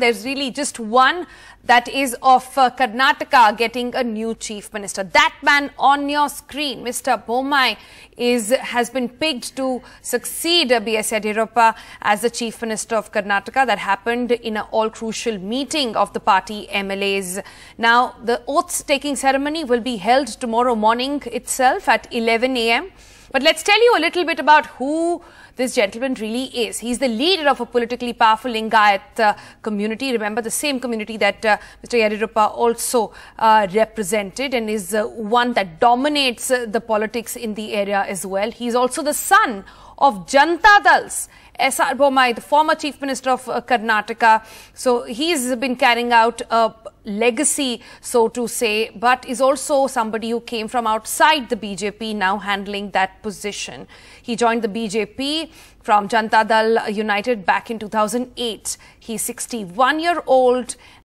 There's really just one that is of uh, Karnataka getting a new chief minister. That man on your screen, Mr. Bomai, is, has been picked to succeed uh, B.S. Yadiurappa as the chief minister of Karnataka. That happened in an all-crucial meeting of the party MLAs. Now, the oath-taking ceremony will be held tomorrow morning itself at 11 a.m. But let's tell you a little bit about who this gentleman really is. He's the leader of a politically powerful Lingayat uh, community. Remember, the same community that uh, Mr. Yadurappa also uh, represented and is uh, one that dominates uh, the politics in the area as well. He's also the son of Janta Dal's S.R. Bomai, the former Chief Minister of uh, Karnataka. So he's been carrying out a legacy, so to say, but is also somebody who came from outside the BJP now handling that position. He joined the BJP from Janta Dal United back in 2008. He's 61 year old